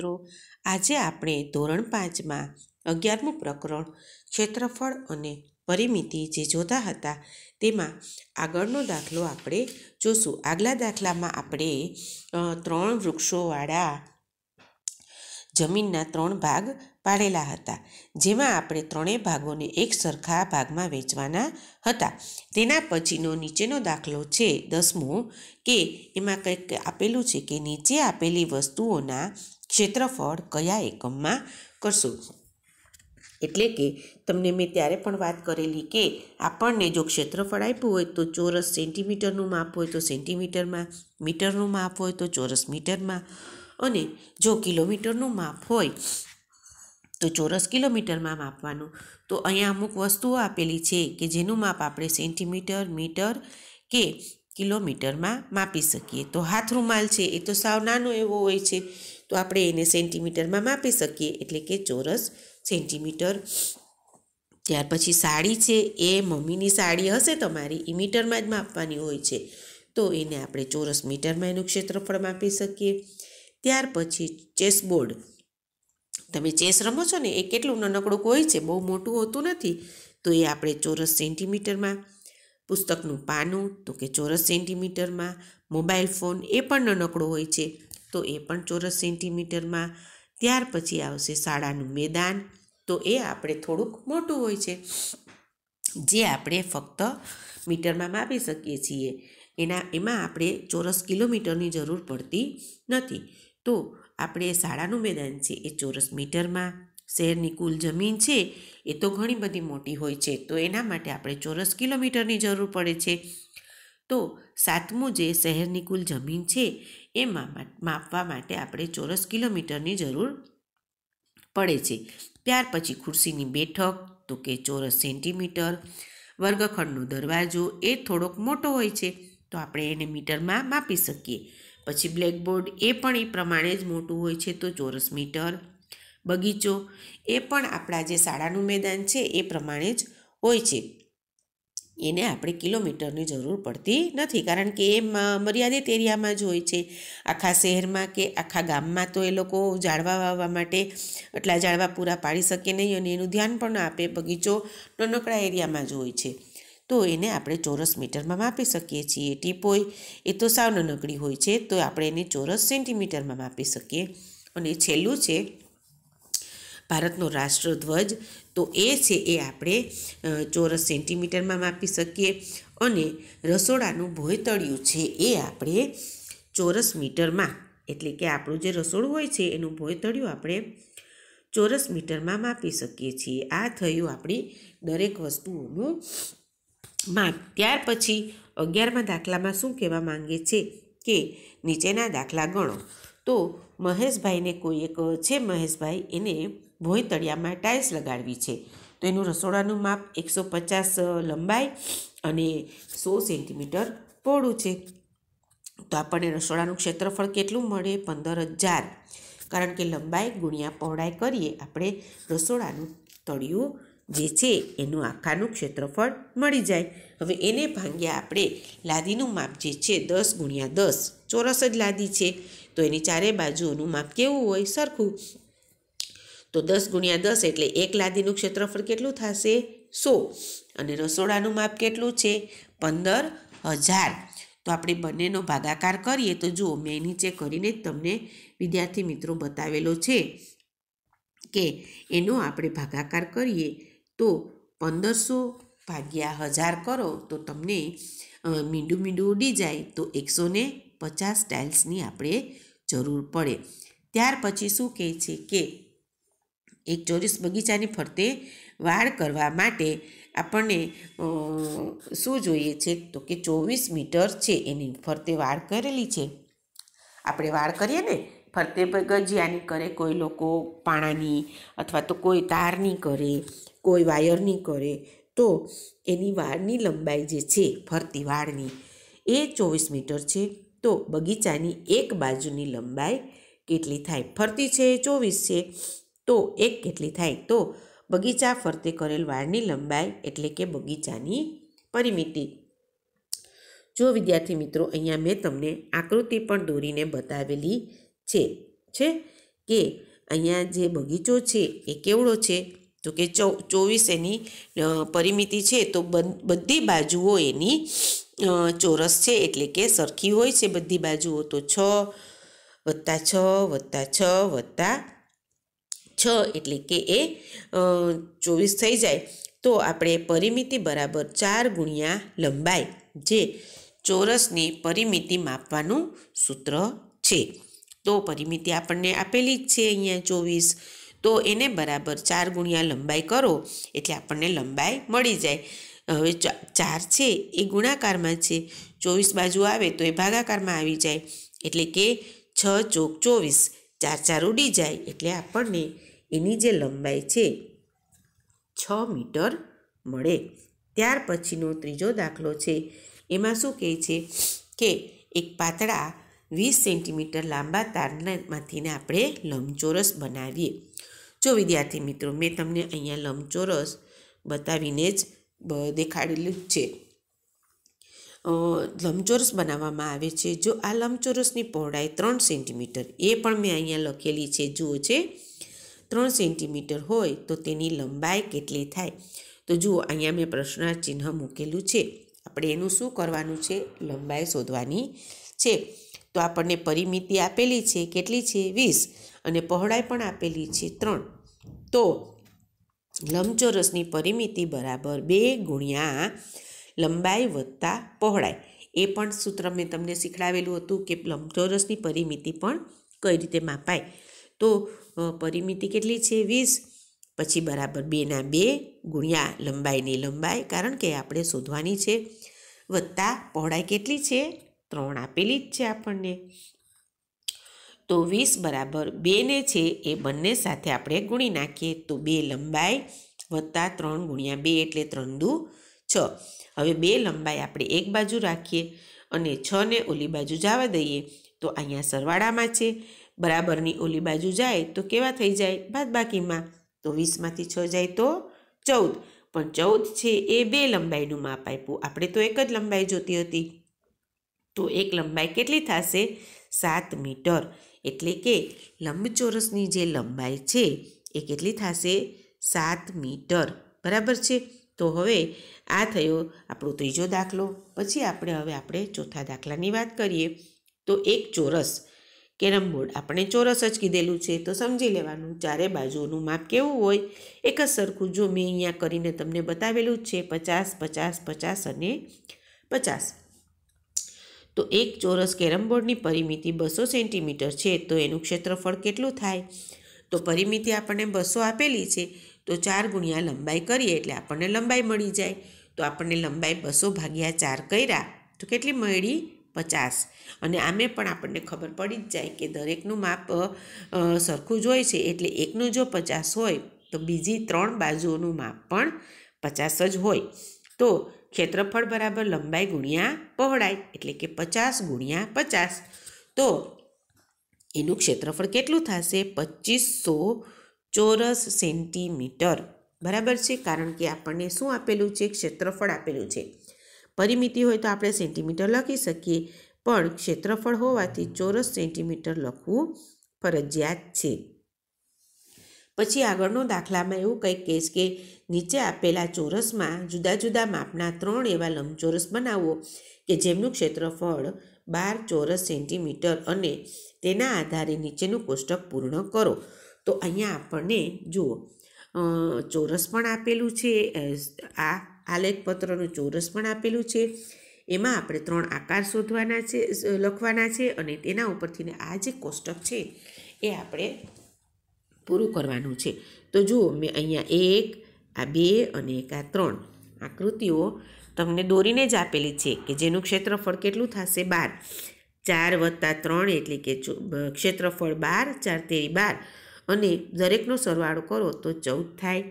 મિત્રો આજે આપણે ધોરણ પાંચમાં અગિયારમું પ્રકરણ ક્ષેત્રફળ અને પરિમિતિ જે જોતા હતા તેમાં આગળનો દાખલો આપણે જોશું આગલા દાખલામાં આપણે ત્રણ વૃક્ષોવાળા જમીનના ત્રણ ભાગ પાડેલા હતા જેમાં આપણે ત્રણેય ભાગોને એક સરખા ભાગમાં વેચવાના હતા તેના પછીનો નીચેનો દાખલો છે દસમો કે એમાં કંઈક આપેલું છે કે નીચે આપેલી વસ્તુઓના ક્ષેત્રફળ કયા એકમમાં કરશું એટલે કે તમને મેં ત્યારે પણ વાત કરેલી કે આપણને જો ક્ષેત્રફળ આપ્યું હોય તો ચોરસ સેન્ટીમીટરનું માપ હોય તો સેન્ટીમીટરમાં મીટરનું માપ હોય તો ચોરસ મીટરમાં અને જો કિલોમીટરનું માપ હોય તો ચોરસ કિલોમીટરમાં માપવાનું તો અહીંયા અમુક વસ્તુઓ આપેલી છે કે જેનું માપ આપણે સેન્ટીમીટર મીટર કે કિલોમીટરમાં માપી શકીએ તો હાથ રૂમાલ છે એ તો સાવ નાનો એવો હોય છે તો આપણે એને સેન્ટીમીટરમાં માપી શકીએ એટલે કે ચોરસ સેન્ટીમીટર ત્યાર પછી સાડી છે એ મમ્મીની સાડી હશે તમારી એ મીટરમાં જ માપવાની હોય છે તો એને આપણે ચોરસ મીટરમાં એનું ક્ષેત્રફળ માપી શકીએ ત્યાર પછી ચેસબોર્ડ તમે ચેસ રમો છો ને એ કેટલું નાનકડું હોય છે બહુ મોટું હોતું નથી તો એ આપણે ચોરસ સેન્ટીમીટરમાં પુસ્તકનું પાનું તો કે ચોરસ સેન્ટીમીટરમાં મોબાઈલ ફોન એ પણ નાનકડો હોય છે તો એ પણ ચોરસ સેન્ટીમીટરમાં ત્યાર પછી આવશે શાળાનું મેદાન તો એ આપણે થોડુંક મોટું હોય છે જે આપણે ફક્ત મીટરમાં માપી શકીએ છીએ એના એમાં આપણે ચોરસ કિલોમીટરની જરૂર પડતી નથી તો આપણે શાળાનું મેદાન છે એ ચોરસ મીટરમાં શહેરની કુલ જમીન છે એ તો ઘણી બધી મોટી હોય છે તો એના માટે આપણે ચોરસ કિલોમીટરની જરૂર પડે છે તો સાતમું જે શહેરની કુલ જમીન છે એમાં માપવા માટે આપણે ચોરસ કિલોમીટરની જરૂર પડે છે ત્યાર પછી ખુરશીની બેઠક તો કે ચોરસ સેન્ટીમીટર વર્ગખંડનો દરવાજો એ થોડોક મોટો હોય છે તો આપણે એને મીટરમાં માપી શકીએ પછી બ્લેકબોર્ડ એ પણ એ પ્રમાણે જ મોટું હોય છે તો ચોરસ મીટર બગીચો એ પણ આપણા જે શાળાનું મેદાન છે એ પ્રમાણે જ હોય છે એને આપણે કિલોમીટરની જરૂર પડતી નથી કારણ કે એ મર્યાદિત એરિયામાં જ હોય છે આખા શહેરમાં કે આખા ગામમાં તો એ લોકો ઝાડવા વાવવા માટે એટલા ઝાડવા પૂરા પાડી શકે નહીં અને એનું ધ્યાન પણ આપે બગીચો નાનકડા એરિયામાં જ હોય છે તો એને આપણે ચોરસ મીટરમાં માપી શકીએ છીએ ટીપોય એ તો સાવ નાનકડી હોય છે તો આપણે એને ચોરસ સેન્ટીમીટરમાં માપી શકીએ અને છેલ્લું છે ભારતનો રાષ્ટ્રધ્વજ તો એ છે એ આપણે ચોરસ સેન્ટીમીટરમાં માપી શકીએ અને રસોડાનું ભોયતળિયું છે એ આપણે ચોરસ મીટરમાં એટલે કે આપણું જે રસોડું હોય છે એનું ભોયતળિયું આપણે ચોરસ મીટરમાં માપી શકીએ છીએ આ થયું આપણી દરેક વસ્તુઓનું માપ ત્યાર પછી અગિયારમાં દાખલામાં શું કહેવા માંગે છે કે નીચેના દાખલા ગણો તો મહેશભાઈને કોઈ એક છે મહેશભાઈ એને ભોય તળિયામાં ટાઇલ્સ લગાડવી છે તો એનું રસોડાનું માપ એકસો પચાસ લંબાઈ અને સો સેન્ટીમીટર પહોળું છે તો આપણને રસોડાનું ક્ષેત્રફળ કેટલું મળે પંદર હજાર કારણ કે લંબાઈ ગુણ્યા પહોળાઈ કરીએ આપણે રસોડાનું તળિયું જે છે એનું આખાનું ક્ષેત્રફળ મળી જાય હવે એને ભાંગ્યા આપણે લાદીનું માપ જે છે દસ ગુણ્યા દસ ચોરસ જ લાદી છે તો એની ચારે બાજુઓનું માપ કેવું હોય સરખું તો દસ ગુણ્યા દસ એટલે એક લાદીનું ક્ષેત્રફળ કેટલું થશે સો અને રસોડાનું માપ કેટલું છે પંદર હજાર તો આપણે બંનેનો ભાગાકાર કરીએ તો જુઓ મેં નીચે કરીને તમને વિદ્યાર્થી મિત્રો બતાવેલો છે કે એનો આપણે ભાગાકાર કરીએ તો પંદરસો ભાગ્યા હજાર કરો તો તમને મીંડું મીંડું ઉડી જાય તો એકસો ને પચાસ ટાઇલ્સની આપણે જરૂર પડે ત્યાર પછી શું કહે છે કે એક ચોરસ બગીચાની ફરતે વાળ કરવા માટે આપણને શું જોઈએ છે તો કે ચોવીસ મીટર છે એની ફરતે વાળ કરેલી છે આપણે વાળ કરીએ ને ફરતે ગજિયાની કરે કોઈ લોકો પાણાની અથવા તો કોઈ તારની કરે કોઈ વાયરની કરે તો એની વાળની લંબાઈ જે છે ફરતી વાળની એ ચોવીસ મીટર છે તો બગીચાની એક બાજુની લંબાઈ કેટલી થાય ફરતી છે ચોવીસ છે તો એક કેટલી થાય તો બગીચા ફરતે કરેલ વાળની લંબાઈ એટલે કે બગીચાની પરિમિતિ જો વિદ્યાર્થી મિત્રો અહીંયા મેં તમને આકૃતિ પણ દોરીને બતાવેલી છે છે કે અહીંયા જે બગીચો છે એ કેવડો છે તો કે ચો ચોવીસ એની પરિમિતિ છે તો બધી બાજુઓ એની ચોરસ છે એટલે કે સરખી હોય છે બધી બાજુઓ તો છ વત્તા છ વત્તા છ વત્તા છ એટલે કે એ ચોવીસ થઈ જાય તો આપણે પરિમિતિ બરાબર ચાર ગુણ્યા લંબાઈ જે ચોરસની પરિમિતિ માપવાનું સૂત્ર છે તો પરિમિતિ આપણને આપેલી જ છે અહીંયા ચોવીસ તો એને બરાબર ચાર ગુણ્યા લંબાઈ કરો એટલે આપણને લંબાઈ મળી જાય હવે ચાર છે એ ગુણાકારમાં છે ચોવીસ બાજુ આવે તો એ ભાગાકારમાં આવી જાય એટલે કે છ ચોક ચોવીસ ચાર ચાર ઉડી જાય એટલે આપણને એની જે લંબાઈ છે છ મીટર મળે ત્યાર પછીનો ત્રીજો દાખલો છે એમાં શું કહે છે કે એક પાતળા વીસ સેન્ટીમીટર લાંબા તારનામાંથીને આપણે લંબચોરસ બનાવીએ જો વિદ્યાર્થી મિત્રો મેં તમને અહીંયા લંબચોરસ બતાવીને જ દેખાડેલું જ છે લંબચોરસ બનાવવામાં આવે છે જો આ લંબચોરસની પહોળાઈ ત્રણ સેન્ટીમીટર એ પણ મેં અહીંયા લખેલી છે જુઓ છે ત્રણ સેન્ટીમીટર હોય તો તેની લંબાઈ કેટલી થાય તો જુઓ અહીંયા મેં પ્રશ્નાર્થ ચિહ્ન મૂકેલું છે આપણે એનું શું કરવાનું છે લંબાઈ શોધવાની છે તો આપણને પરિમિતિ આપેલી છે કેટલી છે વીસ અને પહોળાઈ પણ આપેલી છે ત્રણ તો લંબચોરસની પરિમિતિ બરાબર બે ગુણ્યા લંબાઈ વત્તા પહોળાઈ એ પણ સૂત્ર મેં તમને શીખડાવેલું હતું કે લંબચોરસની પરિમિતિ પણ કઈ રીતે માપાય તો પરિમિતિ કેટલી છે વીસ પછી બરાબર બેના બે ગુણ્યા લંબાઈની લંબાઈ કારણ કે આપણે શોધવાની છે વત્તા પહોળાઈ કેટલી છે ત્રણ આપેલી જ છે આપણને તો વીસ બરાબર બેને છે એ બંને સાથે આપણે ગુણી નાખીએ તો બે લંબાઈ વત્તા ત્રણ ગુણ્યા બે એટલે ત્રણ દુ છ હવે બે લંબાઈ આપણે એક બાજુ રાખીએ અને છને ઓલી બાજુ જવા દઈએ તો અહીંયા સરવાળામાં છે બરાબરની ઓલી બાજુ જાય તો કેવા થઈ જાય બાદ બાકીમાં તો વીસમાંથી છ જાય તો ચૌદ પણ ચૌદ છે એ બે લંબાઈનું માપ આપ્યું આપણે તો એક જ લંબાઈ જોતી હતી તો એક લંબાઈ કેટલી થશે સાત મીટર એટલે કે લંબચોરસની જે લંબાઈ છે એ કેટલી થશે સાત મીટર બરાબર છે તો હવે આ થયો આપણો ત્રીજો દાખલો પછી આપણે હવે આપણે ચોથા દાખલાની વાત કરીએ તો એક ચોરસ કેરમ બોર્ડ આપણે ચોરસ જ કીધેલું છે તો સમજી લેવાનું ચારે બાજુઓનું માપ કેવું હોય એક જ સરખું જો મેં અહીંયા કરીને તમને બતાવેલું જ છે પચાસ પચાસ પચાસ અને પચાસ તો એક ચોરસ કેરમ બોર્ડની પરિમિતિ બસો સેન્ટીમીટર છે તો એનું ક્ષેત્રફળ કેટલું થાય તો પરિમિતિ આપણને બસો આપેલી છે તો ચાર ગુણ્યા લંબાઈ કરીએ એટલે આપણને લંબાઈ મળી જાય તો આપણને લંબાઈ બસો ભાગ્યા ચાર કર્યા તો કેટલી મળી પચાસ અને આમે પણ આપણને ખબર પડી જ જાય કે દરેકનું માપ સરખું જ હોય છે એટલે એકનું જો પચાસ હોય તો બીજી ત્રણ બાજુઓનું માપ પણ પચાસ જ હોય તો ક્ષેત્રફળ બરાબર લંબાઈ ગુણ્યા પહોળાઈ એટલે કે પચાસ ગુણ્યા પચાસ તો એનું ક્ષેત્રફળ કેટલું થશે પચીસો ચોરસ સેન્ટીમીટર બરાબર છે કારણ કે આપણને શું આપેલું છે ક્ષેત્રફળ આપેલું છે પરિમિતિ હોય તો આપણે સેન્ટીમીટર લખી શકીએ પણ ક્ષેત્રફળ હોવાથી ચોરસ સેન્ટીમીટર લખવું ફરજિયાત છે પછી આગળનો દાખલામાં એવું કંઈક કહેશ કે નીચે આપેલા ચોરસમાં જુદા જુદા માપના ત્રણ એવા લંબચોરસ બનાવો કે જેમનું ક્ષેત્રફળ બાર ચોરસ સેન્ટીમીટર અને તેના આધારે નીચેનું કોષ્ટક પૂર્ણ કરો તો અહીંયા આપણને જુઓ ચોરસ પણ આપેલું છે આ આલેખપત્રનું ચોરસ પણ આપેલું છે એમાં આપણે ત્રણ આકાર શોધવાના છે લખવાના છે અને તેના ઉપરથીને આ જે કોષ્ટક છે એ આપણે પૂરું કરવાનું છે તો જુઓ મેં અહીંયા એક આ બે અને એક આ ત્રણ આકૃતિઓ તમને દોરીને જ આપેલી છે કે જેનું ક્ષેત્રફળ કેટલું થશે બાર ચાર વત્તા ત્રણ એટલે કે ક્ષેત્રફળ બાર ચાર તેરી બાર અને દરેકનો સરવાળો કરો તો ચૌદ થાય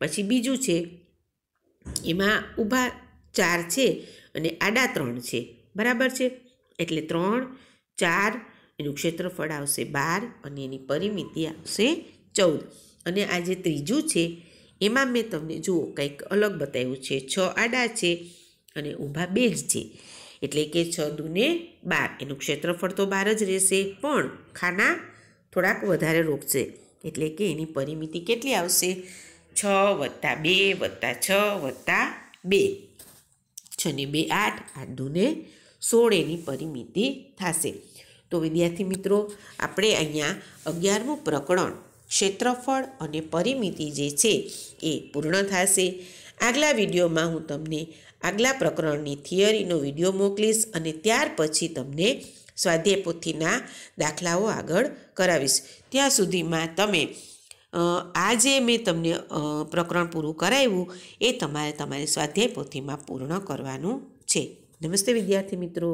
પછી બીજું છે એમાં ઊભા ચાર છે અને આડા ત્રણ છે બરાબર છે એટલે ત્રણ ચાર એનું ક્ષેત્રફળ આવશે બાર અને એની પરિમિતિ આવશે ચૌદ અને આ જે ત્રીજું છે એમાં મેં તમને જુઓ કંઈક અલગ બતાવ્યું છે છ આડા છે અને ઊભા બે જ છે એટલે કે છ દુને બાર એનું ક્ષેત્રફળ તો બાર જ રહેશે પણ ખાના થોડાક વધારે રોકશે એટલે કે એની પરિમિતિ કેટલી આવશે છ વત્તા બે વત્તા છ વત્તા બે છને બે આઠ આઠ દૂને સોળ એની પરિમિતિ થશે તો વિદ્યાર્થી મિત્રો આપણે અહીંયા અગિયારમું પ્રકરણ ક્ષેત્રફળ અને પરિમિતિ જે છે એ પૂર્ણ થશે આગલા વિડીયોમાં હું તમને આગલા પ્રકરણની થિયરીનો વિડીયો મોકલીશ અને ત્યાર પછી તમને સ્વાધ્યાય પોથીના દાખલાઓ આગળ કરાવીશ ત્યાં સુધીમાં તમે આજે મેં તમને પ્રકરણ પૂરું કરાવ્યું એ તમારે તમારી સ્વાધ્યાય પોથીમાં પૂર્ણ કરવાનું છે નમસ્તે વિદ્યાર્થી મિત્રો